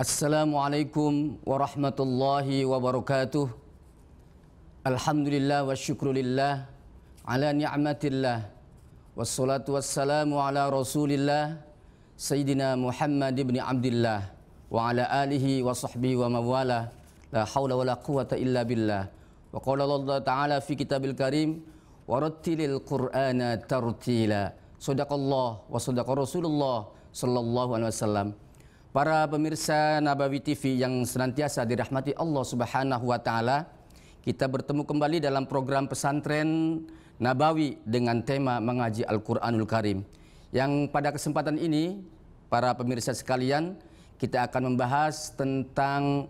Assalamualaikum warahmatullahi wabarakatuh Alhamdulillah wa syukrulillah Ala ni'matillah Wassalatu wassalamu ala rasulillah Sayyidina Muhammad ibn Abdullah Wa ala alihi wa sahbihi wa mawala La hawla wa la quwata illa billah Wa qala Allah ta'ala fi kitabil karim Warattilil qur'ana tartila Sadaqallah wa sadaqa rasulullah Sallallahu alaihi wasallam Para pemirsa Nabawi TV yang senantiasa dirahmati Allah Subhanahu wa taala, kita bertemu kembali dalam program pesantren Nabawi dengan tema mengaji Al-Qur'anul Karim. Yang pada kesempatan ini para pemirsa sekalian, kita akan membahas tentang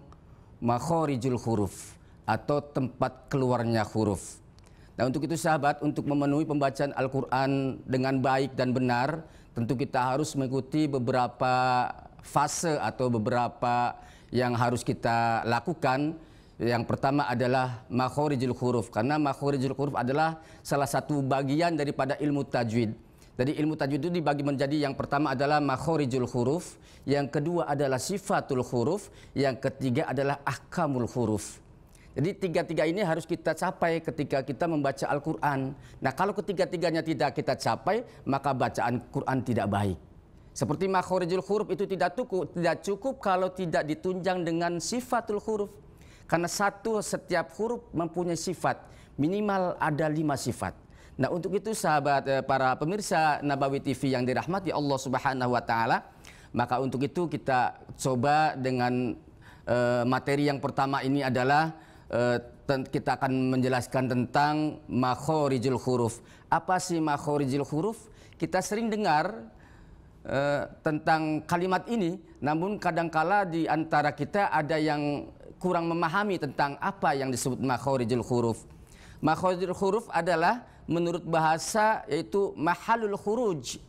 makhorijul huruf atau tempat keluarnya huruf. Nah, untuk itu sahabat, untuk memenuhi pembacaan Al-Qur'an dengan baik dan benar, tentu kita harus mengikuti beberapa fase atau beberapa yang harus kita lakukan. Yang pertama adalah makhorijul huruf karena makhorijul huruf adalah salah satu bagian daripada ilmu tajwid. Jadi ilmu tajwid itu dibagi menjadi yang pertama adalah makhorijul huruf, yang kedua adalah sifatul huruf, yang ketiga adalah ahkamul huruf. Jadi tiga-tiga ini harus kita capai ketika kita membaca Al-Quran. Nah kalau ketiga-tiganya tidak kita capai, maka bacaan Quran tidak baik. Seperti makhorijul huruf itu tidak cukup, tidak cukup kalau tidak ditunjang dengan sifatul huruf. Karena satu setiap huruf mempunyai sifat, minimal ada lima sifat. Nah untuk itu sahabat eh, para pemirsa Nabawi TV yang dirahmati Allah Subhanahu Wa Taala, maka untuk itu kita coba dengan eh, materi yang pertama ini adalah eh, kita akan menjelaskan tentang makhorijul huruf. Apa sih makhorijul huruf? Kita sering dengar Eh, tentang kalimat ini, namun kadangkala di antara kita ada yang kurang memahami tentang apa yang disebut makhorijul huruf. Makhorijul huruf adalah menurut bahasa yaitu mahalul huruj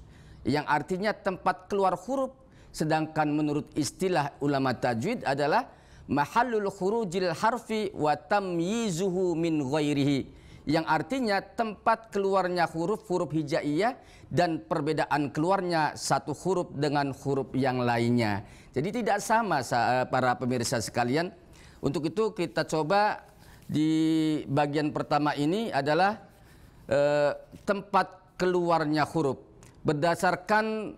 yang artinya tempat keluar huruf sedangkan menurut istilah ulama tajwid adalah mahalul hurujil harfi wa tamyizuhu min ghairihi yang artinya tempat keluarnya huruf-huruf hijaiyah dan perbedaan keluarnya satu huruf dengan huruf yang lainnya. Jadi tidak sama eh, para pemirsa sekalian. Untuk itu kita coba di bagian pertama ini adalah eh, tempat keluarnya huruf. Berdasarkan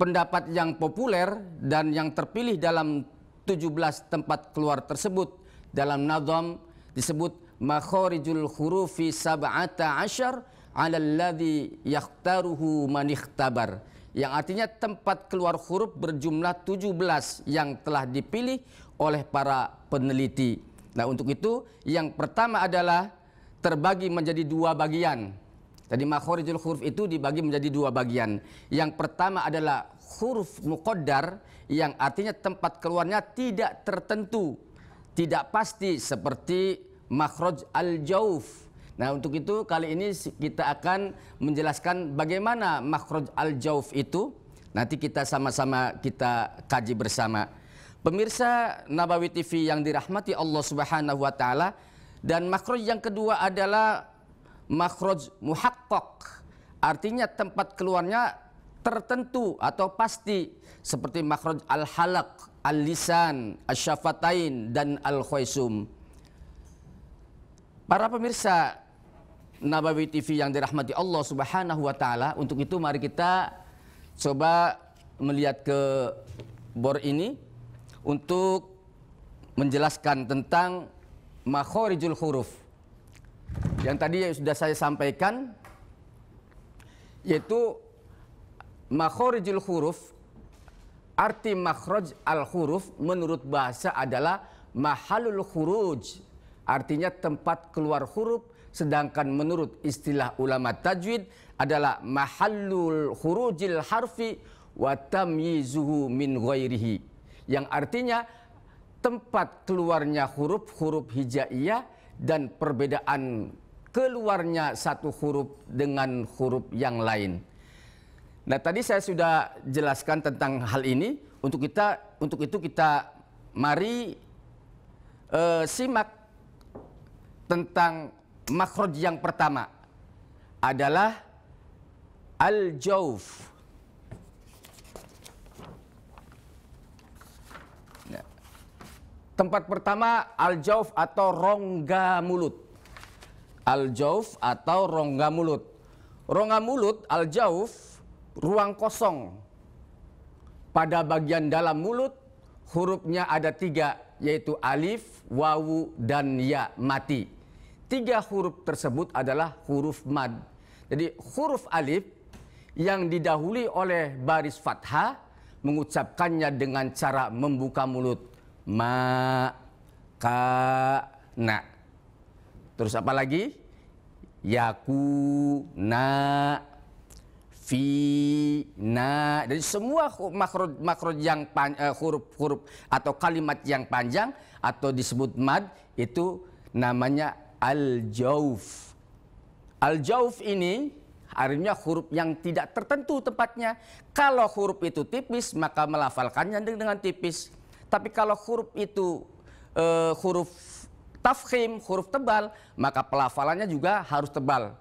pendapat yang populer dan yang terpilih dalam 17 tempat keluar tersebut dalam nazam disebut makhorijul hurufi sab'ata asyar alalladhi yakhtaruhu manikhtabar yang artinya tempat keluar huruf berjumlah tujuh belas yang telah dipilih oleh para peneliti. Nah, untuk itu yang pertama adalah terbagi menjadi dua bagian. Tadi makhorijul huruf itu dibagi menjadi dua bagian. Yang pertama adalah huruf muqaddar yang artinya tempat keluarnya tidak tertentu tidak pasti seperti makhraj al-jauf. Nah, untuk itu kali ini kita akan menjelaskan bagaimana makhraj al-jauf itu. Nanti kita sama-sama kita kaji bersama. Pemirsa Nabawi TV yang dirahmati Allah Subhanahu wa taala dan makhraj yang kedua adalah makhraj muhaqqaq. Artinya tempat keluarnya tertentu atau pasti seperti makhraj al-halaq, al-lisan, asyafatain dan al-khaisum. Para pemirsa Nabawi TV yang dirahmati Allah Subhanahu wa taala, untuk itu mari kita coba melihat ke bor ini untuk menjelaskan tentang makhorijul huruf. Yang tadi sudah saya sampaikan yaitu makhorijul huruf arti makhraj al huruf menurut bahasa adalah mahalul huruj artinya tempat keluar huruf sedangkan menurut istilah ulama tajwid adalah mahallul hurujil harfi wa tamyizuhu min ghairihi yang artinya tempat keluarnya huruf-huruf hijaiyah dan perbedaan keluarnya satu huruf dengan huruf yang lain. Nah, tadi saya sudah jelaskan tentang hal ini. Untuk kita, untuk itu kita mari uh, simak tentang makroj yang pertama adalah al-jauf. Nah, tempat pertama al-jauf atau rongga mulut. Al-jauf atau rongga mulut. Rongga mulut al-jauf ruang kosong pada bagian dalam mulut hurufnya ada tiga yaitu alif, wawu, dan ya mati. Tiga huruf tersebut adalah huruf mad. Jadi huruf alif yang didahului oleh baris fathah mengucapkannya dengan cara membuka mulut ma ka na terus apa lagi yakuna fi na dari semua makro makro yang pan, uh, huruf huruf atau kalimat yang panjang atau disebut mad itu namanya al jauf al jauf ini artinya huruf yang tidak tertentu tempatnya kalau huruf itu tipis maka melafalkannya dengan tipis tapi kalau huruf itu uh, huruf tafkhim huruf tebal maka pelafalannya juga harus tebal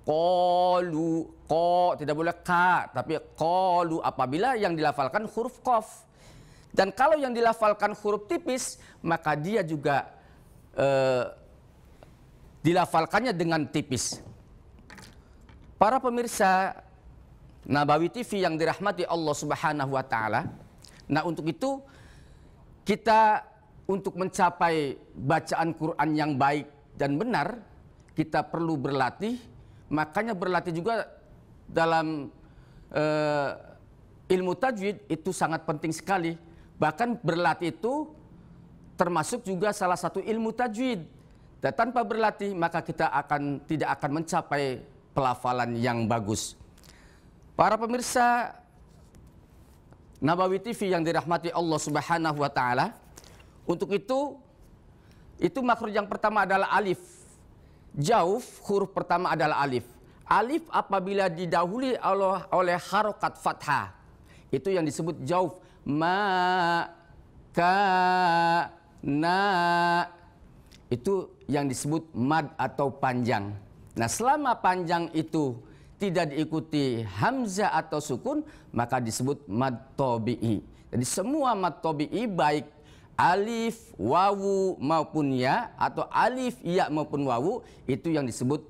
Kolu, ko tidak boleh ka, tapi kolu apabila yang dilafalkan huruf kof, Dan kalau yang dilafalkan huruf tipis, maka dia juga eh, dilafalkannya dengan tipis. Para pemirsa Nabawi TV yang dirahmati Allah Subhanahu wa taala. Nah, untuk itu kita untuk mencapai bacaan Quran yang baik dan benar, kita perlu berlatih Makanya berlatih juga dalam uh, ilmu tajwid itu sangat penting sekali. Bahkan berlatih itu termasuk juga salah satu ilmu tajwid. Dan tanpa berlatih maka kita akan tidak akan mencapai pelafalan yang bagus. Para pemirsa Nabawi TV yang dirahmati Allah Subhanahu wa taala. Untuk itu itu makhruj yang pertama adalah alif Jauf huruf pertama adalah alif. Alif apabila didahului Allah oleh harokat fathah. Itu yang disebut jauf. Ma, ka, na. Itu yang disebut mad atau panjang. Nah selama panjang itu tidak diikuti hamzah atau sukun maka disebut mad tobi'i. Jadi semua mad tobi'i baik alif, wawu maupun ya atau alif, ya maupun wawu itu yang disebut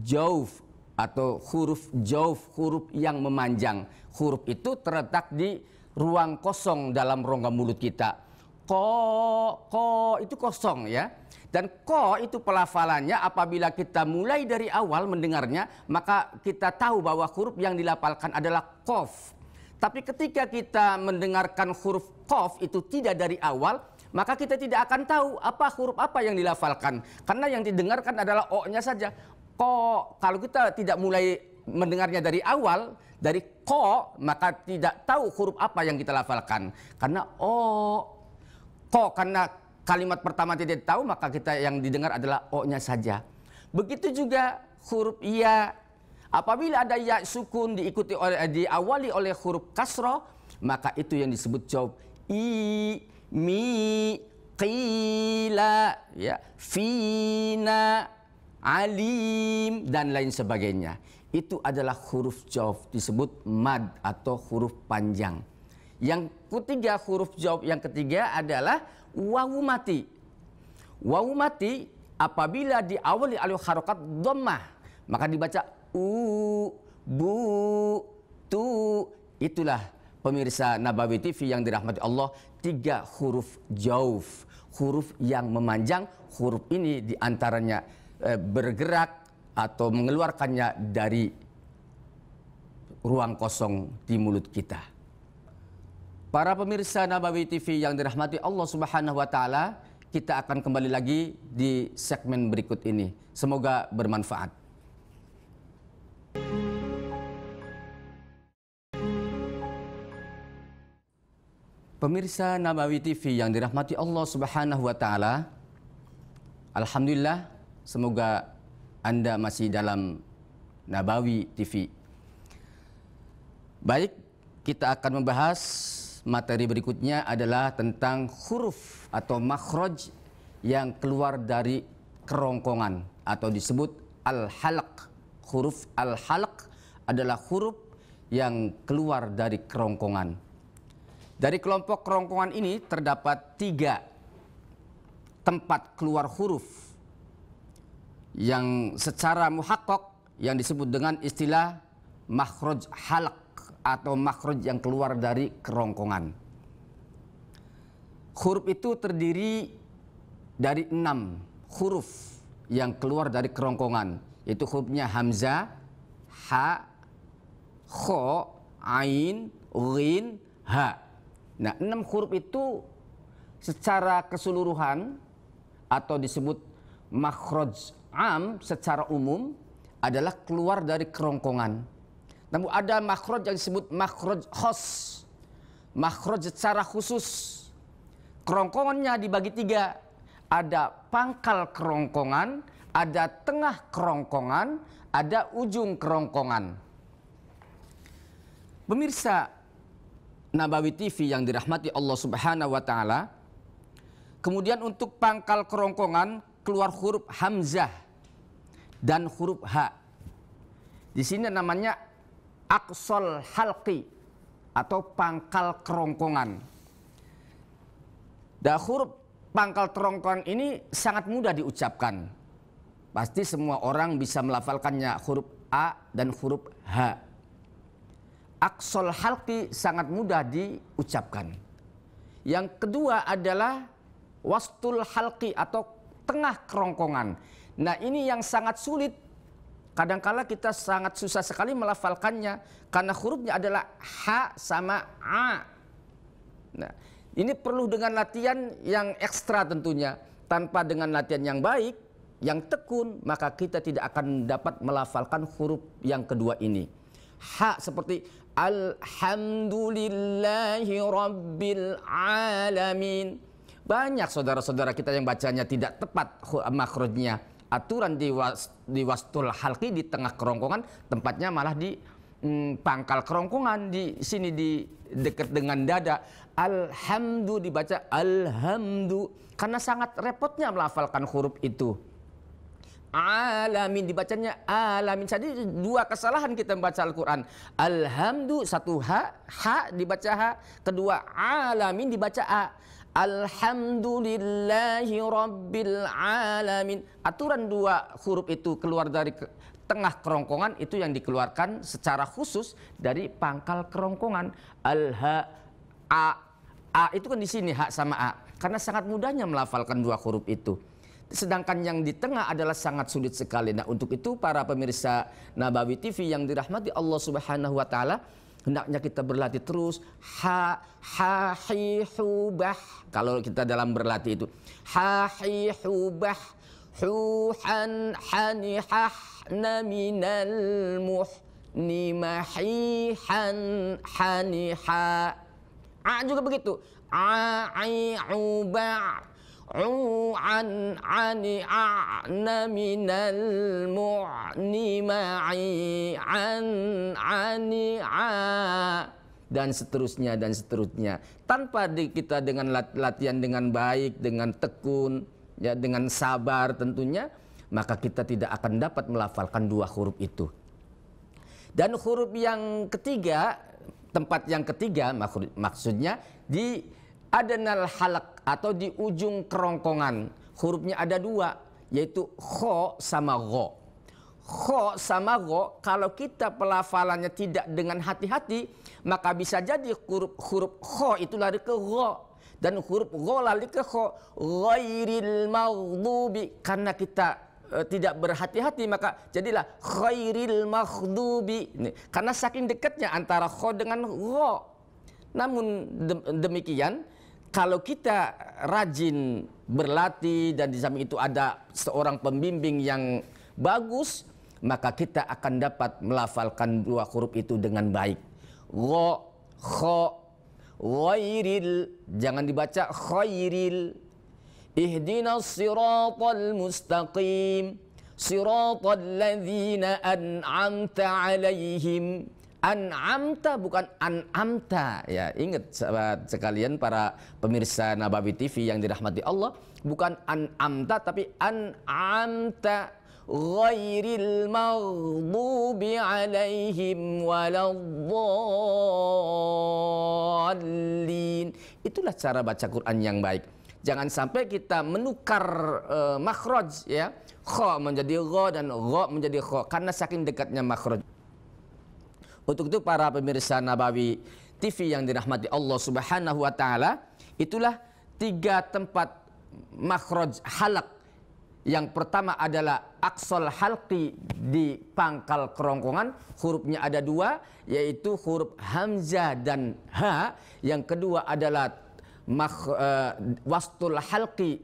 jauf atau huruf jauf, huruf yang memanjang. Huruf itu terletak di ruang kosong dalam rongga mulut kita. Ko, ko itu kosong ya. Dan ko itu pelafalannya apabila kita mulai dari awal mendengarnya, maka kita tahu bahwa huruf yang dilafalkan adalah kof. Tapi ketika kita mendengarkan huruf qaf itu tidak dari awal, maka kita tidak akan tahu apa huruf apa yang dilafalkan. Karena yang didengarkan adalah o-nya saja. Ko, kalau kita tidak mulai mendengarnya dari awal, dari ko, maka tidak tahu huruf apa yang kita lafalkan. Karena o, ko, karena kalimat pertama tidak tahu, maka kita yang didengar adalah o-nya saja. Begitu juga huruf ya. Apabila ada ya sukun diikuti oleh diawali oleh huruf kasroh, maka itu yang disebut jawab i mi qila ya fina alim dan lain sebagainya. Itu adalah huruf jawab disebut mad atau huruf panjang. Yang ketiga huruf jawab yang ketiga adalah wawu mati. Wawu mati apabila diawali oleh harokat dhammah maka dibaca u, bu, tu. Itulah pemirsa Nabawi TV yang dirahmati Allah, tiga huruf jauf, huruf yang memanjang, huruf ini diantaranya eh, bergerak atau mengeluarkannya dari ruang kosong di mulut kita. Para pemirsa Nabawi TV yang dirahmati Allah Subhanahu wa taala, kita akan kembali lagi di segmen berikut ini. Semoga bermanfaat. Pemirsa Nabawi TV yang dirahmati Allah Subhanahu wa taala. Alhamdulillah, semoga Anda masih dalam Nabawi TV. Baik, kita akan membahas materi berikutnya adalah tentang huruf atau makhraj yang keluar dari kerongkongan atau disebut al-halaq. Huruf al-halaq adalah huruf yang keluar dari kerongkongan. Dari kelompok kerongkongan ini terdapat tiga tempat keluar huruf yang secara muhakkok yang disebut dengan istilah makhruj halak atau makhruj yang keluar dari kerongkongan. Huruf itu terdiri dari enam huruf yang keluar dari kerongkongan. Itu hurufnya hamzah, ha, kho, ain, rin, ha. Nah, enam huruf itu secara keseluruhan atau disebut makhraj am secara umum adalah keluar dari kerongkongan. Namun ada makhraj yang disebut makhraj khos. Makhraj secara khusus. Kerongkongannya dibagi tiga. Ada pangkal kerongkongan, ada tengah kerongkongan, ada ujung kerongkongan. Pemirsa, Nabawi TV yang dirahmati Allah Subhanahu wa taala. Kemudian untuk pangkal kerongkongan keluar huruf hamzah dan huruf h. Di sini namanya aksol halqi atau pangkal kerongkongan. Dan huruf pangkal kerongkongan ini sangat mudah diucapkan. Pasti semua orang bisa melafalkannya huruf A dan huruf H aksol halki sangat mudah diucapkan. Yang kedua adalah wastul halki atau tengah kerongkongan. Nah ini yang sangat sulit. Kadangkala kita sangat susah sekali melafalkannya karena hurufnya adalah H sama A. Nah, ini perlu dengan latihan yang ekstra tentunya. Tanpa dengan latihan yang baik, yang tekun, maka kita tidak akan dapat melafalkan huruf yang kedua ini. H seperti Alhamdulillahi Rabbil Alamin. Banyak saudara-saudara kita yang bacanya tidak tepat makhrujnya Aturan di, was, di wastul halki di tengah kerongkongan tempatnya malah di mm, pangkal kerongkongan di sini di dekat dengan dada. Alhamdu dibaca alhamdu karena sangat repotnya melafalkan huruf itu alamin dibacanya alamin jadi dua kesalahan kita membaca Al-Qur'an alhamdu satu ha ha dibaca ha kedua alamin dibaca a Alhamdulillahi Rabbil Alamin Aturan dua huruf itu keluar dari tengah kerongkongan Itu yang dikeluarkan secara khusus dari pangkal kerongkongan Alha A A itu kan di sini hak sama A Karena sangat mudahnya melafalkan dua huruf itu Sedangkan yang di tengah adalah sangat sulit sekali. Nah, untuk itu para pemirsa Nabawi TV yang dirahmati Allah Subhanahu wa taala, hendaknya kita berlatih terus ha ha hi hu kalau kita dalam berlatih itu ha hi hu bah hu han hani hah na minal muh nimahi han hani ha a juga begitu a ai u ba عن عن أعن من المعن معي عن عن dan seterusnya dan seterusnya tanpa di, kita dengan lat, latihan dengan baik dengan tekun ya dengan sabar tentunya maka kita tidak akan dapat melafalkan dua huruf itu dan huruf yang ketiga tempat yang ketiga maksudnya di adanal halak atau di ujung kerongkongan. Hurufnya ada dua, yaitu kho sama go. Kho sama go, kalau kita pelafalannya tidak dengan hati-hati, maka bisa jadi huruf, huruf kho itu lari ke go. Dan huruf go lari ke kho. Ghairil maghdubi. Karena kita e, tidak berhati-hati maka jadilah khairil makhdubi karena saking dekatnya antara kho dengan go. namun demikian kalau kita rajin berlatih dan di samping itu ada seorang pembimbing yang bagus, maka kita akan dapat melafalkan dua huruf itu dengan baik. Gho, kho, ghairil. Jangan dibaca khairil. Ihdinas siratal mustaqim. Siratal ladhina an'amta alaihim. An'amta bukan an'amta ya ingat sahabat sekalian para pemirsa Nabawi TV yang dirahmati Allah bukan an'amta tapi an'amta ghairil maghdubi alaihim waladdallin itulah cara baca Quran yang baik jangan sampai kita menukar uh, makhraj ya kho menjadi gho dan gho menjadi kho karena saking dekatnya makhraj untuk itu para pemirsa Nabawi TV yang dirahmati Allah Subhanahu wa taala, itulah tiga tempat makhraj halak. Yang pertama adalah aksol halki di pangkal kerongkongan, hurufnya ada dua, yaitu huruf hamzah dan ha. Yang kedua adalah makh, uh, wastul halqi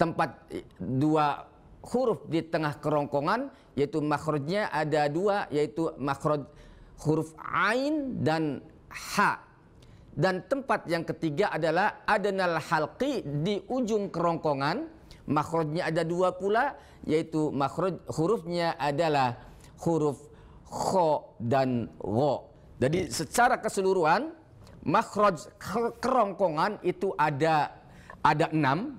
tempat dua huruf di tengah kerongkongan yaitu makhrajnya ada dua yaitu makhraj huruf ain dan ha. Dan tempat yang ketiga adalah adenal Halki di ujung kerongkongan. Makhrujnya ada dua pula, yaitu makhruj hurufnya adalah huruf kho dan Wo Jadi secara keseluruhan makhruj kerongkongan itu ada ada enam.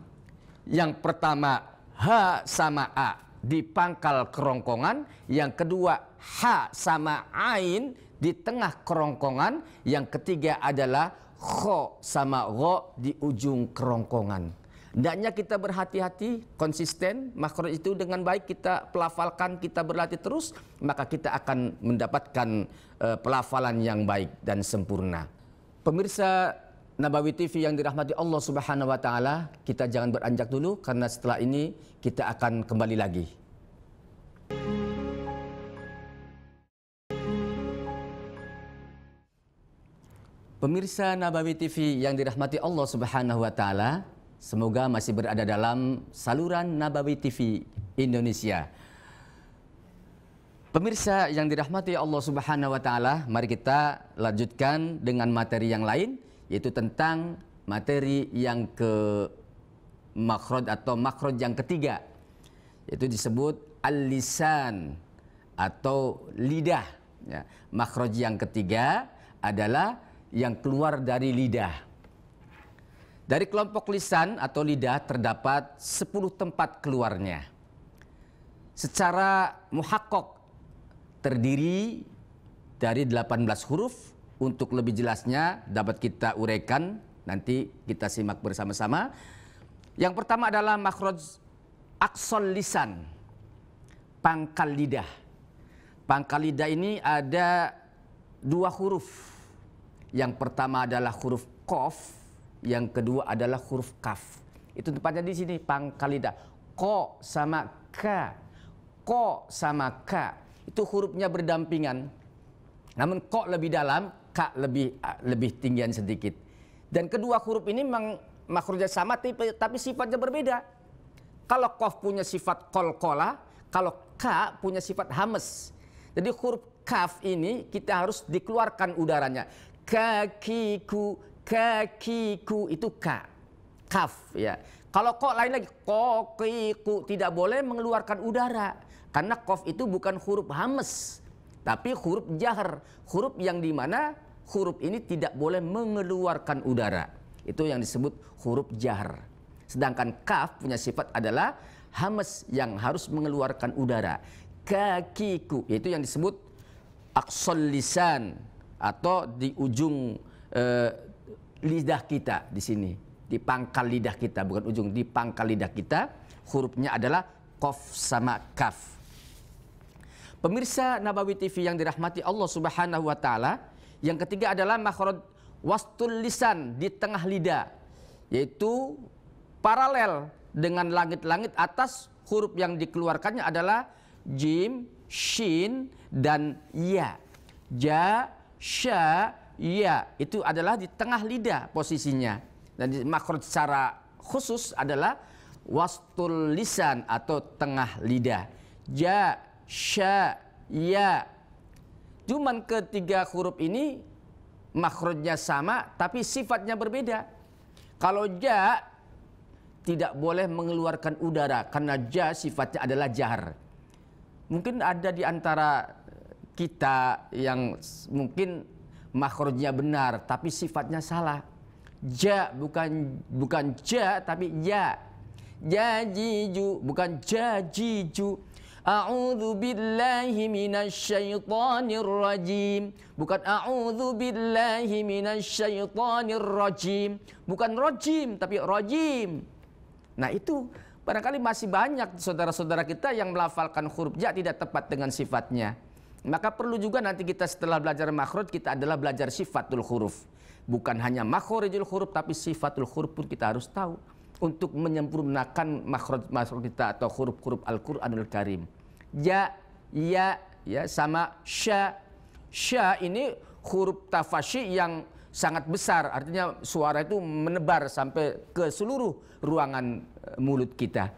Yang pertama H sama a di pangkal kerongkongan, yang kedua ha sama ain di tengah kerongkongan, yang ketiga adalah kho sama go di ujung kerongkongan. Hendaknya kita berhati-hati, konsisten, makhluk itu dengan baik kita pelafalkan, kita berlatih terus, maka kita akan mendapatkan uh, pelafalan yang baik dan sempurna. Pemirsa Nabawi TV yang dirahmati Allah Subhanahu wa taala, kita jangan beranjak dulu karena setelah ini kita akan kembali lagi. Pemirsa Nabawi TV yang dirahmati Allah Subhanahu wa taala, semoga masih berada dalam saluran Nabawi TV Indonesia. Pemirsa yang dirahmati Allah Subhanahu wa taala, mari kita lanjutkan dengan materi yang lain yaitu tentang materi yang ke makrod atau makrod yang ketiga yaitu disebut al atau lidah ya. yang ketiga adalah yang keluar dari lidah dari kelompok lisan atau lidah terdapat 10 tempat keluarnya. Secara muhakkok terdiri dari 18 huruf untuk lebih jelasnya dapat kita uraikan nanti kita simak bersama-sama. Yang pertama adalah makhraj aksol lisan, pangkal lidah. Pangkal lidah ini ada dua huruf. Yang pertama adalah huruf kof, yang kedua adalah huruf kaf. Itu tepatnya di sini, pangkal lidah. Ko sama ka, ko sama ka. Itu hurufnya berdampingan. Namun kok lebih dalam, K lebih ah, lebih tinggian sedikit. Dan kedua huruf ini memang makhrajnya sama tipe, tapi sifatnya berbeda. Kalau kof punya sifat kol-kola, kalau K punya sifat hames. Jadi huruf kaf ini kita harus dikeluarkan udaranya. Kakiku, kakiku itu K. Kaf ya. Kalau kok lain lagi, kokiku tidak boleh mengeluarkan udara. Karena kof itu bukan huruf hames. Tapi huruf jahar, huruf yang di mana huruf ini tidak boleh mengeluarkan udara. Itu yang disebut huruf jahar. Sedangkan kaf punya sifat adalah hamas yang harus mengeluarkan udara. Kakiku, itu yang disebut aksol lisan atau di ujung e, lidah kita di sini, di pangkal lidah kita, bukan ujung, di pangkal lidah kita. Hurufnya adalah kof sama kaf. Pemirsa Nabawi TV yang dirahmati Allah Subhanahu wa taala, yang ketiga adalah makhraj wastul lisan di tengah lidah, yaitu paralel dengan langit-langit atas huruf yang dikeluarkannya adalah jim, shin dan ya. Ja, sya, ya. Itu adalah di tengah lidah posisinya. Dan makhraj secara khusus adalah wastul lisan atau tengah lidah. Ja, sya, ya. Cuman ketiga huruf ini makhrajnya sama tapi sifatnya berbeda. Kalau ja tidak boleh mengeluarkan udara karena ja sifatnya adalah jahar. Mungkin ada di antara kita yang mungkin makhrajnya benar tapi sifatnya salah. Ja bukan bukan ja tapi ya. Jajiju bukan jajiju A'udzu billahi minasyaitonir rajim. Bukan a'udzu billahi minasyaitonir rajim. Bukan rajim tapi rajim. Nah, itu barangkali masih banyak saudara-saudara kita yang melafalkan huruf ja tidak tepat dengan sifatnya. Maka perlu juga nanti kita setelah belajar makhraj kita adalah belajar sifatul huruf. Bukan hanya makhrajul huruf tapi sifatul huruf pun kita harus tahu untuk menyempurnakan makhraj makhraj kita atau huruf-huruf Al-Qur'anul Karim. Ya, ya, ya sama sya. Sya ini huruf tafashi yang sangat besar, artinya suara itu menebar sampai ke seluruh ruangan eh, mulut kita.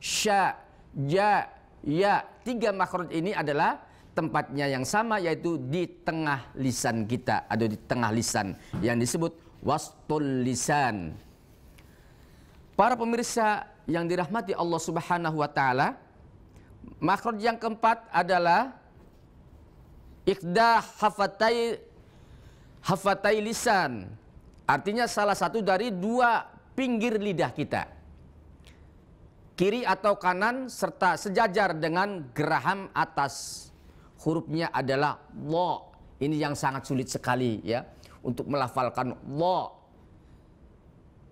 Sya, ja, ya, ya. Tiga makhraj ini adalah tempatnya yang sama yaitu di tengah lisan kita atau di tengah lisan yang disebut wastul lisan. Para pemirsa yang dirahmati Allah Subhanahu wa taala, makhraj yang keempat adalah ikda hafatai hafatai lisan. Artinya salah satu dari dua pinggir lidah kita. Kiri atau kanan serta sejajar dengan geraham atas. Hurufnya adalah lo. Ini yang sangat sulit sekali ya untuk melafalkan lo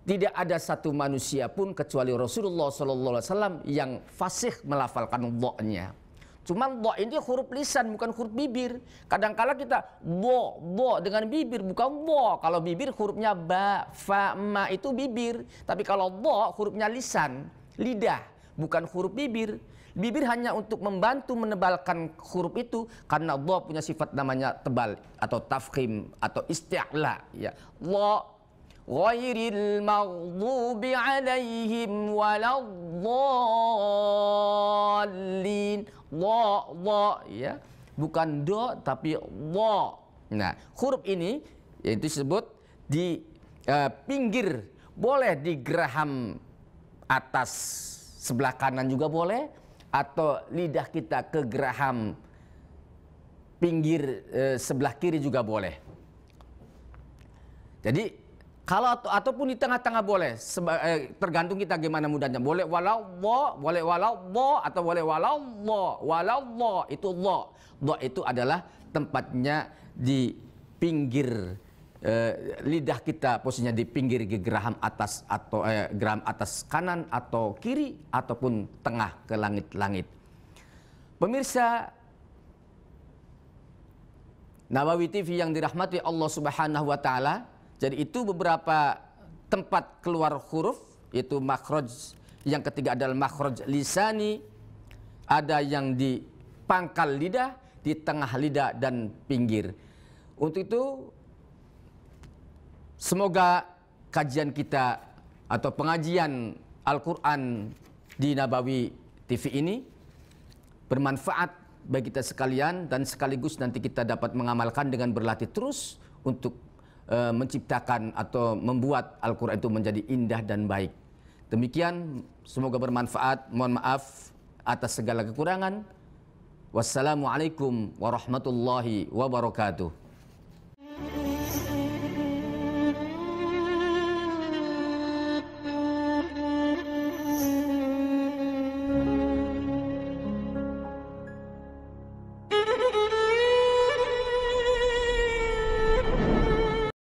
tidak ada satu manusia pun kecuali Rasulullah Sallallahu Alaihi Wasallam yang fasih melafalkan doanya. Cuma do ini huruf lisan bukan huruf bibir. Kadangkala -kadang kita bo bo dengan bibir bukan bo. Kalau bibir hurufnya ba, fa, ma itu bibir. Tapi kalau do hurufnya lisan, lidah bukan huruf bibir. Bibir hanya untuk membantu menebalkan huruf itu karena do punya sifat namanya tebal atau tafkhim atau isti'la ya. غير المغضوب عليهم ولا الضالين ضاء ضاء ya bukan do tapi wo nah huruf ini yaitu disebut di uh, pinggir boleh di geraham atas sebelah kanan juga boleh atau lidah kita ke geraham pinggir uh, sebelah kiri juga boleh jadi kalau ataupun di tengah-tengah boleh, seba, eh, tergantung kita gimana mudahnya. Boleh walau wo, boleh walau wo, atau boleh walau wo, walau wo itu wo. Wo itu adalah tempatnya di pinggir eh, lidah kita, posisinya di pinggir geraham atas atau eh, geraham atas kanan atau kiri ataupun tengah ke langit-langit. Pemirsa Nawawi TV yang dirahmati Allah Subhanahu wa taala, jadi itu beberapa tempat keluar huruf yaitu makhraj yang ketiga adalah makhraj lisani ada yang di pangkal lidah, di tengah lidah dan pinggir. Untuk itu semoga kajian kita atau pengajian Al-Qur'an di Nabawi TV ini bermanfaat bagi kita sekalian dan sekaligus nanti kita dapat mengamalkan dengan berlatih terus untuk Eh, menciptakan atau membuat Al-Quran itu menjadi indah dan baik. Demikian, semoga bermanfaat. Mohon maaf atas segala kekurangan. Wassalamualaikum warahmatullahi wabarakatuh.